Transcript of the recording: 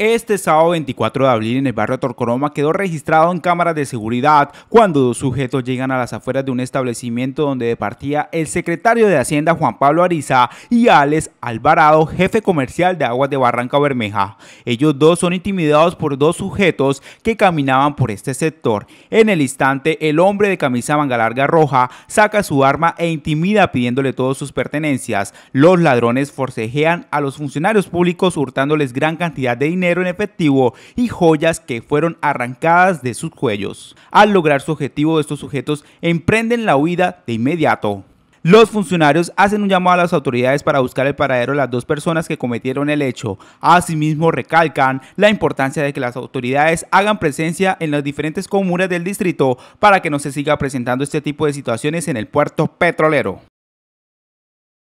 Este sábado 24 de abril en el barrio Torcoroma quedó registrado en cámaras de seguridad cuando dos sujetos llegan a las afueras de un establecimiento donde departía el secretario de Hacienda Juan Pablo Ariza y Alex Alvarado, jefe comercial de aguas de Barranca Bermeja. Ellos dos son intimidados por dos sujetos que caminaban por este sector. En el instante, el hombre de camisa manga larga roja saca su arma e intimida pidiéndole todas sus pertenencias. Los ladrones forcejean a los funcionarios públicos hurtándoles gran cantidad de dinero en efectivo y joyas que fueron arrancadas de sus cuellos. Al lograr su objetivo, estos sujetos emprenden la huida de inmediato. Los funcionarios hacen un llamado a las autoridades para buscar el paradero de las dos personas que cometieron el hecho. Asimismo, recalcan la importancia de que las autoridades hagan presencia en las diferentes comunas del distrito para que no se siga presentando este tipo de situaciones en el puerto petrolero.